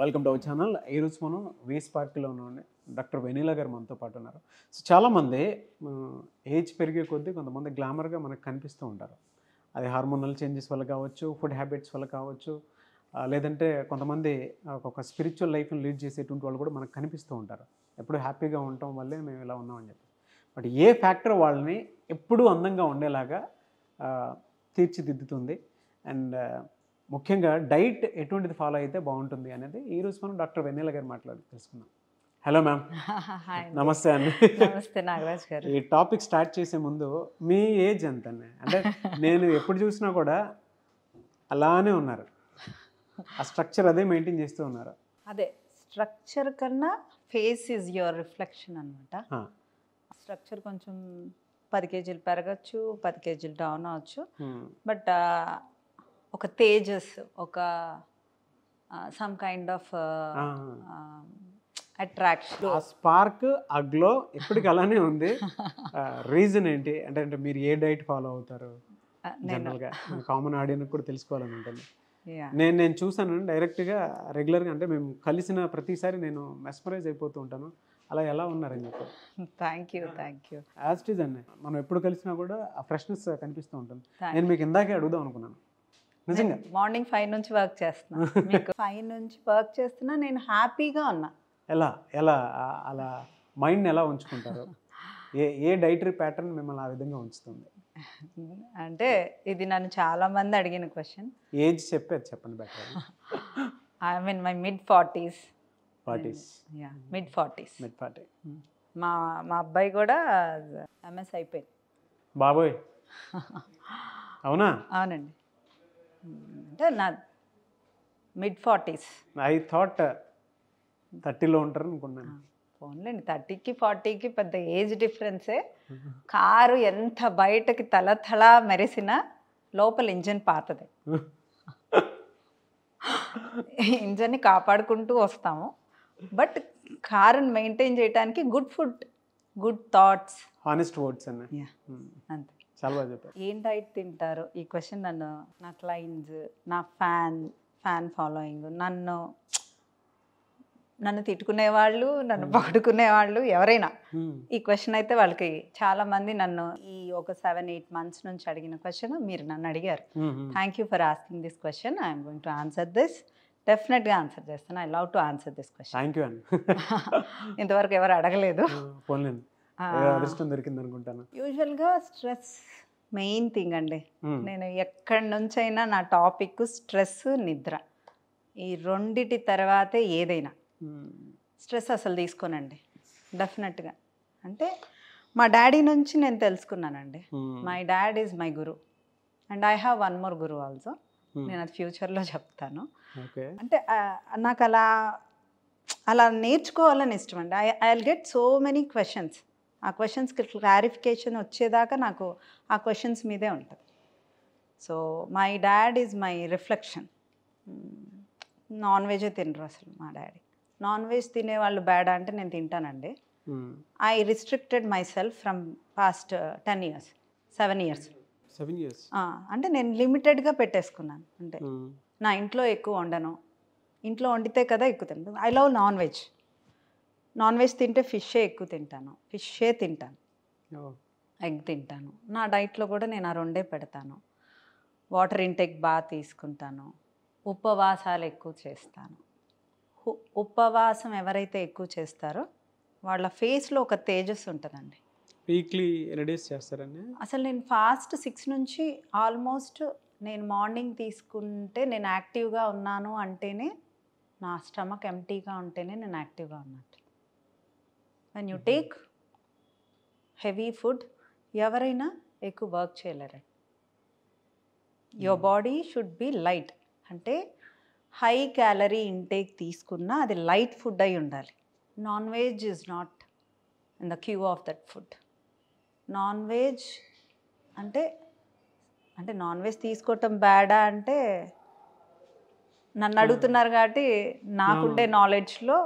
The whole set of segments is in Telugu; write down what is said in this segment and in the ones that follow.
వెల్కమ్ టు అవర్ ఛానల్ ఈరోజు మనం వేస్ పార్క్లో ఉన్న డాక్టర్ వెనీలా గారు మనతో పాటు ఉన్నారు సో చాలామంది ఏజ్ పెరిగే కొద్దీ కొంతమంది గ్లామర్గా మనకు కనిపిస్తూ ఉంటారు అది హార్మోనల్ చేంజెస్ వల్ల కావచ్చు ఫుడ్ హ్యాబిట్స్ వల్ల కావచ్చు లేదంటే కొంతమంది ఒక స్పిరిచువల్ లైఫ్ని లీడ్ చేసేటువంటి వాళ్ళు కూడా మనకు కనిపిస్తూ ఉంటారు ఎప్పుడు హ్యాపీగా ఉండటం వల్లే మేము ఇలా ఉన్నామని చెప్పి బట్ ఏ ఫ్యాక్టర్ వాళ్ళని ఎప్పుడూ అందంగా ఉండేలాగా తీర్చిదిద్దుతుంది అండ్ ముఖ్యంగా డైట్ ఎటువంటిది ఫాలో అయితే బాగుంటుంది అనేది ఈ రోజు మనం డాక్టర్ వెన్నెల గారు మాట్లాడి తెలుసుకుందాం హలో మ్యామ్ నమస్తే అండి నమస్తే నాగరాజ్ గారు ఈ టాపిక్ స్టార్ట్ చేసే ముందు మీ ఏజ్ ఎంత అంటే నేను ఎప్పుడు చూసినా కూడా అలానే ఉన్నారు ఆ స్ట్రక్చర్ అదే మెయింటైన్ చేస్తూ ఉన్నారు అదే స్ట్రక్చర్ కన్నా ఫేస్ ఇస్ యువర్ రిఫ్లెక్షన్ అనమాట స్ట్రక్చర్ కొంచెం పది కేజీలు పెరగచ్చు పది కేజీలు డౌన్ అవ్వచ్చు బట్ ఒక తేజస్ ఒక సమ్ కైండ్ ఆఫ్ అట్రాక్షన్ ఆ స్పార్క్ అగ్లో ఇప్పటికి అలానే ఉంది రీజన్ ఏంటి అంటే అంటే మీరు ఏ డైట్ ఫాలో అవుతారు కామన్ ఆడియన్స్ కూడా తెలుసుకోవాలని ఉంటుంది నేను నేను చూసాను డైరెక్ట్గా రెగ్యులర్గా అంటే మేము కలిసిన ప్రతిసారి నేను మెస్మరైజ్ అయిపోతూ ఉంటాను అలా ఎలా ఉన్నారని చెప్పి thank you thank you as it is అండి మనం ఎప్పుడు కలిసినా కూడా ఆ ఫ్రెష్నెస్ కనిపిస్తూ ఉంటుంది నేను మీకు ఇందాకే అడుగుదాం అనుకున్నాను నిజంగా మార్నింగ్ ఫైవ్ నుంచి వర్క్ చేస్తున్నా మీకు ఫైవ్ నుంచి వర్క్ చేస్తున్నా నేను హ్యాపీగా ఉన్నా ఎలా ఎలా అలా మైండ్ ఎలా ఉంచుకుంటారు ఏ ఏ డైటరీ ప్యాటర్న్ మిమ్మల్ని ఆ విధంగా ఉంచుతుంది అంటే ఇది నన్ను చాలా మంది అడిగిన క్వశ్చన్ ఏజ్ చెప్పారు చెప్పండి better I mean my mid forties forties mid forties mid forty మా మా అబ్బాయి కూడా ఎంఎస్ అయిపోయింది బాబోయ్ అవునా అవునండి అంటే నా మిడ్ ఫార్టీస్ ఐ థాట్ థర్టీలో ఉంటారు అనుకున్నాను ఫోన్లేండి థర్టీకి ఫార్టీకి పెద్ద ఏజ్ డిఫరెన్సే కారు ఎంత బయటకి తల తల మెరిసినా లోపల ఇంజన్ పాతది ఇంజన్ని కాపాడుకుంటూ వస్తాము బట్ కారుని మెయింటైన్ చేయడానికి good food good thoughts honest words hmm. అంతే చాలా బాగా చెప్పారు ఏం డైట్ తింటారు ఈ క్వశ్చన్ నన్ను నా క్లయింట్స్ నా ఫ్యాన్ ఫ్యాన్ ఫాలోయింగ్ నన్ను నన్ను తిట్టుకునే వాళ్ళు నన్ను hmm. వాళ్ళు ఎవరైనా hmm. ఈ క్వశ్చన్ అయితే వాళ్ళకి చాలా మంది నన్ను ఈ ఒక సెవెన్ ఎయిట్ మంత్స్ నుంచి అడిగిన క్వశ్చన్ మీరు నన్ను అడిగారు thank you for asking this question I'm going to answer this definite గా ఆన్సర్ చేస్తాను I love to answer this question ఇంతవరకు ఎవరు అడగలేదు hmm, అదృష్టం దొరికింది అనుకుంటాను యూజువల్గా స్ట్రెస్ మెయిన్ థింగ్ అండి నేను ఎక్కడి నుంచైనా నా టాపిక్ స్ట్రెస్ నిద్ర ఈ రెండిటి తర్వాతే ఏదైనా స్ట్రెస్ అసలు తీసుకోనండి డెఫినెట్గా అంటే మా డాడీ నుంచి నేను తెలుసుకున్నానండి మై డాడ్ ఈజ్ మై గురు and I have one more గురు ఆల్సో నేను అది ఫ్యూచర్లో చెప్తాను అంటే నాకు అలా అలా నేర్చుకోవాలని ఇష్టం అండి I I get so many questions ఆ క్వశ్చన్స్కి క్లారిఫికేషన్ వచ్చేదాకా నాకు ఆ క్వశ్చన్స్ మీదే ఉంటుంది so my dad is my reflection non వెజే తినరు అసలు మా డాడీ నాన్ వెజ్ తినేవాళ్ళు బ్యాడ్ అంటే నేను తింటానండి I restricted myself from past ten years seven years seven years అంటే నేను లిమిటెడ్గా పెట్టేసుకున్నాను అంటే hmm. నా ఇంట్లో ఎక్కువ వండను ఇంట్లో వండితే కదా ఎక్కువ తింటాను I love non veg non veg తింటే ఫిషే ఎక్కువ తింటాను ఫిషే తింటాను ఎగ్ తింటాను నా డైట్లో కూడా నేను ఆ రెండే పెడతాను వాటర్ ఇంటేక్ బాగా తీసుకుంటాను ఉపవాసాలు ఎక్కువ చేస్తాను ఉపవాసం ఎవరైతే ఎక్కువ చేస్తారో వాళ్ళ ఫేస్లో ఒక తేజస్ ఉంటుందండి వీక్లీ ఎన్ని డేస్ చేస్తారండి అసలు నేను ఫాస్ట్ సిక్స్ నుంచి ఆల్మోస్ట్ నేను మార్నింగ్ తీసుకుంటే నేను యాక్టివ్గా ఉన్నాను అంటేనే నా స్టమక్ ఎంటీగా ఉంటేనే నేను యాక్టివ్గా ఉన్నట్టు when you take heavy food ఎవరైనా ఎక్కువ వర్క్ చేయలేరండి your body should be light అంటే హై క్యాలరీ ఇంటేక్ తీసుకున్నా అది లైట్ ఫుడ్ అయి ఉండాలి non veg is not in the queue of that food non veg అంటే అంటే నాన్ వెజ్ తీసుకోవటం బ్యాడా అంటే నన్ను hmm. అడుగుతున్నారు కాబట్టి hmm. నాకుండే నాలెడ్జ్లో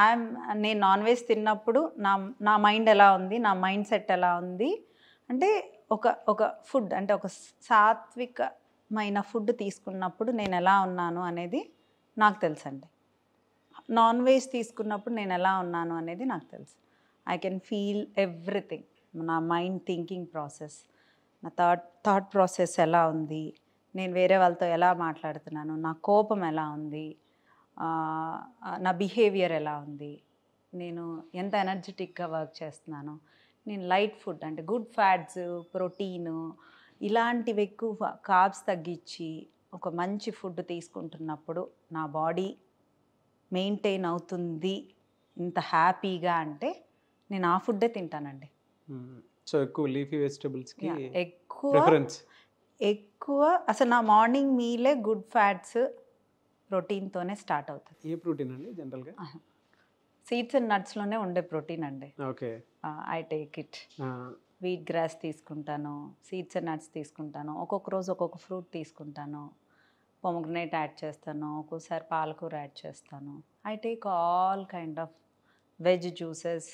ఐఎమ్ నేను నాన్ వెజ్ తిన్నప్పుడు నా నా మైండ్ ఎలా ఉంది నా మైండ్ సెట్ ఎలా ఉంది అంటే ఒక ఒక ఫుడ్ అంటే ఒక సాత్వికమైన ఫుడ్ తీసుకున్నప్పుడు నేను ఎలా ఉన్నాను అనేది నాకు తెలుసండి నాన్ వెజ్ తీసుకున్నప్పుడు నేను ఎలా ఉన్నాను అనేది నాకు తెలుసు ఐ కెన్ ఫీల్ ఎవ్రీథింగ్ నా మైండ్ థింకింగ్ ప్రాసెస్ నా థాట్ థాట్ ప్రాసెస్ ఎలా ఉంది నేను వేరే వాళ్ళతో ఎలా మాట్లాడుతున్నాను నా కోపం ఎలా ఉంది నా బిహేవియర్ ఎలా ఉంది నేను ఎంత ఎనర్జెటిక్గా వర్క్ చేస్తున్నాను నేను లైట్ ఫుడ్ అంటే గుడ్ ఫ్యాట్స్ ప్రోటీను ఇలాంటివి ఎక్కువ కాబ్స్ తగ్గించి ఒక మంచి ఫుడ్ తీసుకుంటున్నప్పుడు నా బాడీ మెయింటైన్ అవుతుంది ఇంత హ్యాపీగా అంటే నేను ఆ ఫుడ్డే తింటానండి సో ఎక్కువ లీఫీ వెజిటబుల్స్ ఎక్కువ ఎక్కువ అసలు నా మార్నింగ్ మీలే గుడ్ ఫ్యాట్స్ ప్రోటీన్తోనే స్టార్ట్ అవుతుంది ఏ ప్రోటీన్ అండి జనరల్గా సీడ్స్ అండ్ నట్స్లోనే ఉండే ప్రోటీన్ అండి okay I take it wheat grass తీసుకుంటాను సీడ్స్ అండ్ నట్స్ తీసుకుంటాను ఒక్కొక్క రోజు ఒక్కొక్క ఫ్రూట్ తీసుకుంటాను పొమగ్రనేట్ యాడ్ చేస్తాను ఒక్కోసారి పాలకూర యాడ్ చేస్తాను I take all kind of veg juices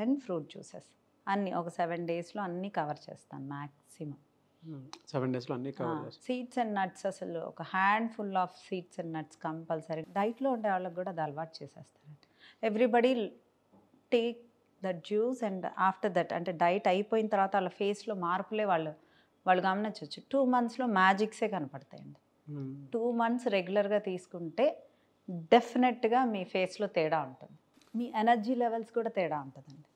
and fruit juices అన్నీ ఒక సెవెన్ డేస్లో అన్నీ కవర్ చేస్తాను మ్యాక్సిమం సెవెన్ డేస్లో అన్ని సీడ్స్ అండ్ నట్స్ అసలు ఒక handful of seeds and nuts compulsory డైట్లో ఉండే వాళ్ళకి కూడా అది అలవాటు చేసేస్తారండి everybody take that juice and after that అంటే డైట్ అయిపోయిన తర్వాత వాళ్ళ ఫేస్లో మార్పులే వాళ్ళు వాళ్ళు గమనించవచ్చు టూ మంత్స్లో మ్యాజిక్సే కనపడతాయండి టూ మంత్స్ రెగ్యులర్గా తీసుకుంటే డెఫినెట్గా మీ ఫేస్లో తేడా ఉంటుంది మీ ఎనర్జీ లెవెల్స్ కూడా తేడా ఉంటుందండి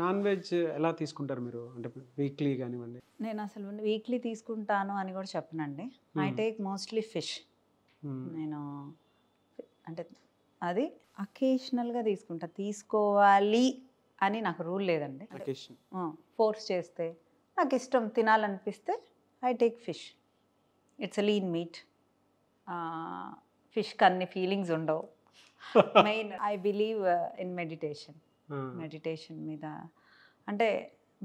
నాన్ వెజ్ ఎలా తీసుకుంటారు మీరు అంటే వీక్లీ కానివ్వండి నేను అసలు వీక్లీ తీసుకుంటాను అని కూడా చెప్పనండి ఐ టేక్ మోస్ట్లీ ఫిష్ నేను అంటే అది అకేషనల్గా తీసుకుంటా తీసుకోవాలి అని నాకు రూల్ లేదండి ఫోర్స్ చేస్తే నాకు ఇష్టం తినాలనిపిస్తే I take fish it's a lean meat ఫిష్కి అన్ని ఫీలింగ్స్ ఉండవు main I believe in meditation meditation మీద అంటే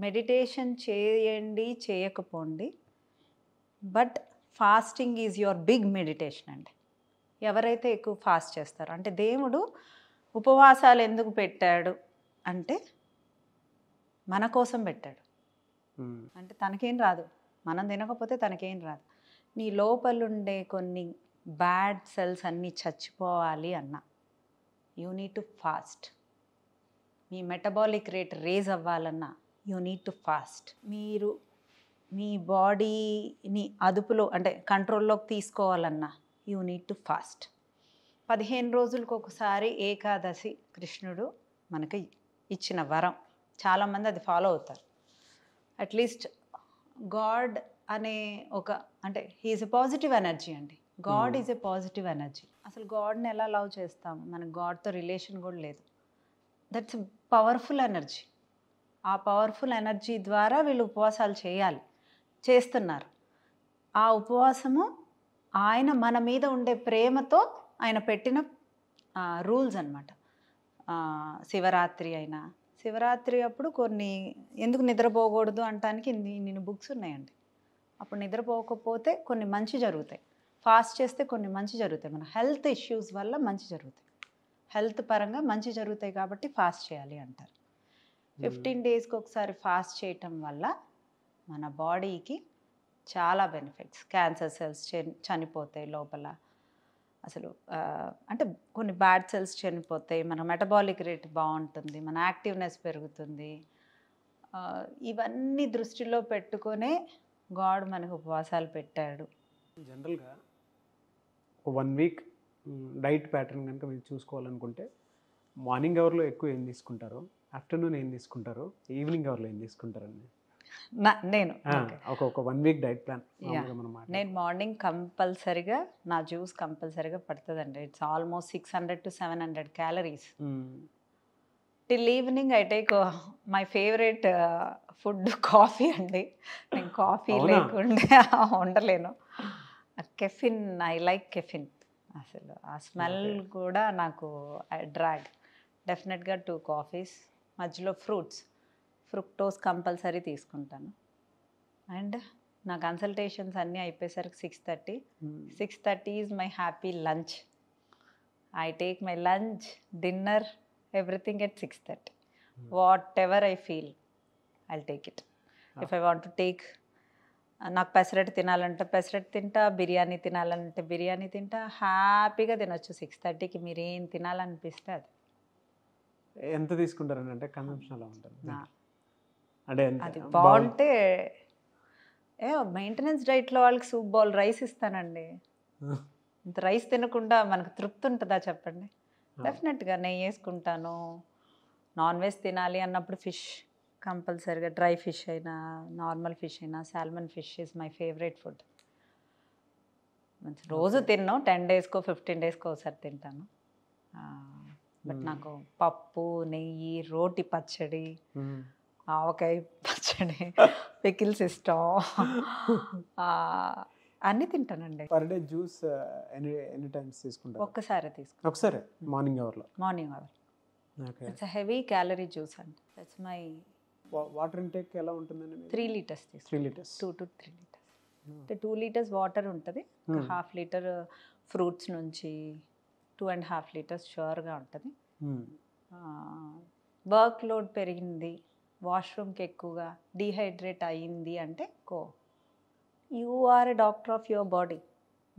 మెడిటేషన్ చేయండి చేయకపోండి but fasting is your big meditation అండి ఎవరైతే ఎక్కువ ఫాస్ట్ చేస్తారో అంటే దేవుడు ఉపవాసాలు ఎందుకు పెట్టాడు అంటే మన కోసం పెట్టాడు అంటే తనకేం రాదు మనం తినకపోతే తనకేం రాదు నీ లోపలుండే కొన్ని బ్యాడ్ సెల్స్ అన్నీ చచ్చిపోవాలి అన్న యూ నీడ్ టు ఫాస్ట్ మీ మెటబాలిక్ రేట్ రేజ్ అవ్వాలన్నా యూ నీడ్ టు ఫాస్ట్ మీరు మీ బాడీని అదుపులో అంటే కంట్రోల్లోకి తీసుకోవాలన్నా యూ నీడ్ టు ఫాస్ట్ పదిహేను రోజులకు ఒకసారి ఏకాదశి కృష్ణుడు మనకి ఇచ్చిన వరం చాలామంది అది ఫాలో అవుతారు అట్లీస్ట్ గాడ్ అనే ఒక అంటే హీఈస్ ఎ పాజిటివ్ ఎనర్జీ అండి god is a positive energy అసలు గాడ్ని ఎలా లవ్ చేస్తాము మనకు గాడ్తో రిలేషన్ కూడా లేదు దట్స్ పవర్ఫుల్ ఎనర్జీ ఆ పవర్ఫుల్ ఎనర్జీ ద్వారా వీళ్ళు ఉపవాసాలు చేయాలి చేస్తున్నారు ఆ ఉపవాసము ఆయన మన మీద ఉండే ప్రేమతో ఆయన పెట్టిన రూల్స్ అనమాట శివరాత్రి అయినా శివరాత్రి అప్పుడు కొన్ని ఎందుకు నిద్రపోకూడదు అంటానికి నేను బుక్స్ ఉన్నాయండి అప్పుడు నిద్రపోకపోతే కొన్ని మంచి జరుగుతాయి ఫాస్ట్ చేస్తే కొన్ని మంచి జరుగుతాయి మన హెల్త్ ఇష్యూస్ వల్ల మంచి జరుగుతాయి హెల్త్ పరంగా మంచి జరుగుతాయి కాబట్టి ఫాస్ట్ చేయాలి అంటారు hmm. ఫిఫ్టీన్ డేస్కి ఒకసారి ఫాస్ట్ చేయటం వల్ల మన బాడీకి చాలా బెనిఫిట్స్ క్యాన్సర్ సెల్స్ చనిపోతాయి లోపల అసలు అంటే కొన్ని బ్యాడ్ సెల్స్ చనిపోతాయి మన మెటబాలిక్ రేట్ బాగుంటుంది మన యాక్టివ్నెస్ పెరుగుతుంది ఇవన్నీ దృష్టిలో పెట్టుకునే గాడ్ మనకు ఉపవాసాలు పెట్టాడు జనరల్గా వన్ వీక్ డైట్ ప్యాటర్న్ కనుక మీరు చూసుకోవాలనుకుంటే మార్నింగ్ అవర్లో ఎక్కువ ఏం తీసుకుంటారు ఆఫ్టర్నూన్ ఏం తీసుకుంటారు ఈవినింగ్ అవర్లో ఏం తీసుకుంటారండి నేను ఒక ఒక వన్ వీక్ డైట్ ప్లాన్ నేను మార్నింగ్ కంపల్సరిగా నా జ్యూస్ కంపల్సరిగా అండి it's almost six hundred to seven hundred calories till evening I take my favourite food coffee అండి నేను కాఫీ లేకుండా ఉండలేను కెఫిన్ ఐ లైక్ కెఫిన్ అసలు ఆ స్మెల్ కూడా నాకు డ్రాగ్ డెఫినెట్గా టూ కాఫీస్ మధ్యలో ఫ్రూట్స్ ఫ్రూక్టోస్ కంపల్సరీ తీసుకుంటాను అండ్ నా కన్సల్టేషన్స్ అన్నీ అయిపోయేసరికి six thirty six thirty is my happy lunch I take my lunch dinner everything at six thirty whatever I feel I take it if I want to take నాకు పెసరెట్ తినాలంటే పెసరెట్ తింటా బిర్యానీ తినాలంటే బిర్యానీ తింటా హ్యాపీగా తినొచ్చు సిక్స్ థర్టీకి మీరు ఏం తినాలనిపిస్తే అది ఎంత తీసుకుంటారని అంటే కన్సంప్షన్ అలా ఉంటుంది అంటే అది బాగుంటే ఏ మెయింటెనెన్స్ డైట్లో వాళ్ళకి సూప్ బౌల్ రైస్ ఇస్తానండి ఇంత రైస్ తినకుండా మనకు తృప్తి ఉంటుందా చెప్పండి డెఫినెట్గా నెయ్యి వేసుకుంటాను నాన్ వెజ్ తినాలి అన్నప్పుడు ఫిష్ కంపల్సరీగా డ్రై ఫిష్ అయినా నార్మల్ ఫిష్ అయినా salmon fish is my favourite food రోజు తిన్నాం టెన్ డేస్కో ఫిఫ్టీన్ డేస్కో ఒకసారి తింటాను బట్ నాకు పప్పు నెయ్యి రోటి పచ్చడి ఆవకాయ పచ్చడి పికిల్స్ ఇష్టం అన్ని తింటానండి per day juice any times తీసుకుంటా ఒక్కసారి తీసుకుంటా ఒకసారి మార్నింగ్ అవర్లో morning hour it's heavy calorie juice అండి దట్స్ మై వాటర్ ఇంటేక్ ఎలా ఉంటుందండి three litres three litres two to three litres అంటే టూ లీటర్స్ వాటర్ ఉంటుంది hmm. Half litre uh, fruits నుంచి టూ అండ్ హాఫ్ లీటర్స్ షూర్గా ఉంటుంది hmm. వర్క్ లోడ్ పెరిగింది వాష్రూమ్కి ఎక్కువగా డీహైడ్రేట్ అయ్యింది అంటే కో you are a doctor of your body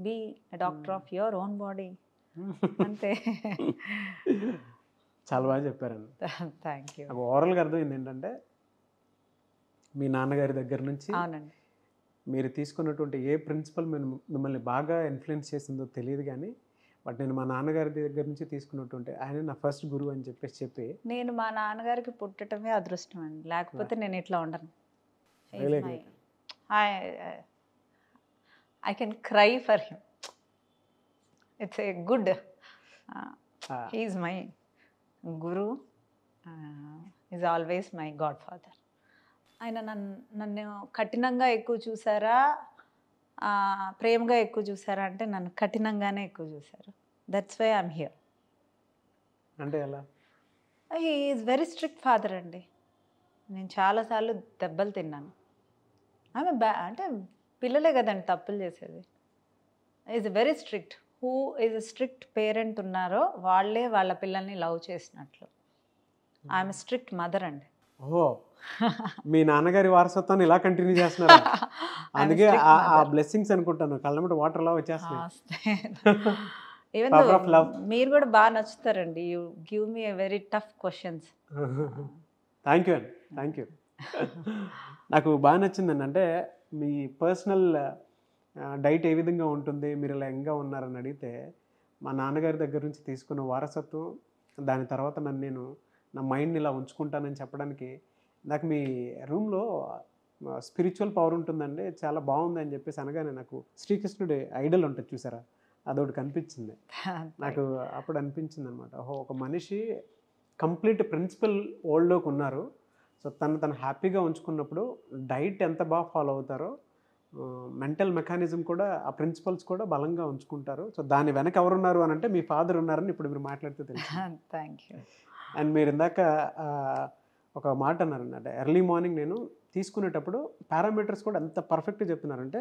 be a doctor hmm. Of your own body అంతే చాలా బాగా చెప్పారండి థ్యాంక్ యూ ఓవరాల్గా అర్థమైంది ఏంటంటే మీ నాన్నగారి దగ్గర నుంచి మీరు తీసుకున్నటువంటి ఏ ప్రిన్సిపల్ మిమ్మల్ని బాగా ఇన్ఫ్లుయెన్స్ చేసిందో తెలియదు కానీ బట్ నేను మా నాన్నగారి దగ్గర నుంచి తీసుకున్నటువంటి ఆయన నా ఫస్ట్ గురువు అని చెప్పేసి చెప్పి నేను మా నాన్నగారికి పుట్టడమే అదృష్టం అండి లేకపోతే నేను ఇట్లా ఉండను I can cry for him it's a good he my guru is always my god father ఆయన నన్ను నన్ను కఠినంగా ఎక్కువ చూసారా ప్రేమగా ఎక్కువ చూసారా అంటే నన్ను కఠినంగానే ఎక్కువ చూసారు దట్స్ వై ఐమ్ హియర్ అంటే ఎలా ఈజ్ వెరీ స్ట్రిక్ట్ ఫాదర్ అండి నేను చాలాసార్లు దెబ్బలు తిన్నాను ఆమె బ్యా అంటే పిల్లలే కదండి తప్పులు చేసేది is very strict who is a strict parent ఉన్నారో వాళ్ళే వాళ్ళ పిల్లల్ని లవ్ చేసినట్లు ఆమె స్ట్రిక్ట్ మదర్ అండి ఓహో మీ నాన్నగారి వారసత్వాన్ని ఇలా కంటిన్యూ చేస్తున్నారు అందుకే ఆ బ్లెస్సింగ్స్ అనుకుంటాను కళ్ళమట వాటర్ లా వచ్చేస్తున్నా మీరు కూడా బాగా నచ్చుతారండి you give me very tough questions thank you అండి థ్యాంక్ యూ నాకు బాగా అండి అంటే మీ పర్సనల్ డైట్ ఏ విధంగా ఉంటుంది మీరు ఇలా ఎంగా ఉన్నారని అడిగితే మా నాన్నగారి దగ్గర నుంచి తీసుకున్న వారసత్వం దాని తర్వాత నన్ను నేను నా మైండ్ని ఇలా ఉంచుకుంటానని చెప్పడానికి నాకు మీ రూమ్లో స్పిరిచువల్ పవర్ ఉంటుందండి చాలా బాగుంది అని చెప్పేసి అనగానే నాకు శ్రీకృష్ణుడి ఐడల్ ఉంటుంది చూసారా అదొకటి కనిపించింది నాకు అప్పుడు అనిపించింది అనమాట ఓహో ఒక మనిషి కంప్లీట్ ప్రిన్సిపల్ ఓల్డ్లోకి ఉన్నారు సో తను తను హ్యాపీగా ఉంచుకున్నప్పుడు డైట్ ఎంత బాగా ఫాలో అవుతారో మెంటల్ మెకానిజం కూడా ఆ ప్రిన్సిపల్స్ కూడా బలంగా ఉంచుకుంటారు సో దాని వెనక ఎవరున్నారు అని అంటే మీ ఫాదర్ ఉన్నారని ఇప్పుడు మీరు మాట్లాడితే తెలుసు థ్యాంక్ యూ అండ్ మీరు ఇందాక ఒక మాట అన్నారన్నమాట ఎర్లీ మార్నింగ్ నేను తీసుకునేటప్పుడు పారామీటర్స్ కూడా ఎంత పర్ఫెక్ట్గా చెప్తున్నారంటే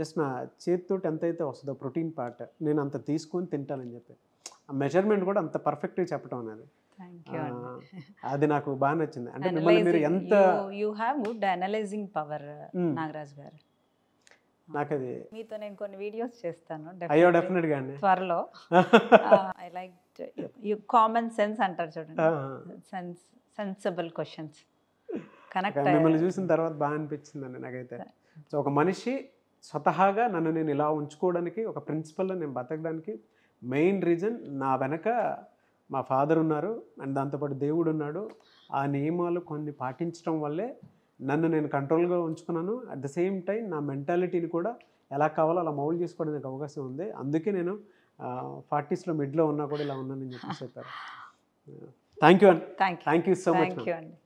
జస్ట్ నా చేతితోటి ఎంత అయితే వస్తుందో ప్రోటీన్ పార్ట్ నేను అంత తీసుకొని తింటానని చెప్పి ఆ మెజర్మెంట్ కూడా అంత పర్ఫెక్ట్గా చెప్పడం అనేది అది నాకు బాగా నచ్చింది అంటే మిమ్మల్ని మీరు ఎంత you have good analysing power Nagaraj గారు నాకు అది మీతో నేను కొన్ని వీడియోస్ చేస్తాను అయ్యో డెఫినెట్ గా త్వరలో ఐ లైక్ కామన్ సెన్స్ అంటారు చూడండి సెన్స్ సెన్సిబుల్ క్వశ్చన్స్ కనెక్ట్ మిమ్మల్ని చూసిన తర్వాత బాగా అనిపించిందండి నాకైతే సో ఒక మనిషి స్వతహాగా నన్ను నేను ఇలా ఉంచుకోవడానికి ఒక ప్రిన్సిపల్లో నేను బతకడానికి మెయిన్ రీజన్ నా వెనక మా ఫాదర్ ఉన్నారు అండ్ దాంతోపాటు దేవుడు ఉన్నాడు ఆ నియమాలు కొన్ని పాటించడం వల్లే నన్ను నేను కంట్రోల్గా ఉంచుకున్నాను అట్ ద సేమ్ టైం నా మెంటాలిటీని కూడా ఎలా కావాలో అలా మౌల్ చేసుకోవడానికి అవకాశం ఉంది అందుకే నేను ఫార్టీస్లో మిడ్లో ఉన్నా కూడా ఇలా ఉన్నానని చెప్పి చెప్పారు థ్యాంక్ యూ అండి thank you so much thank you అండి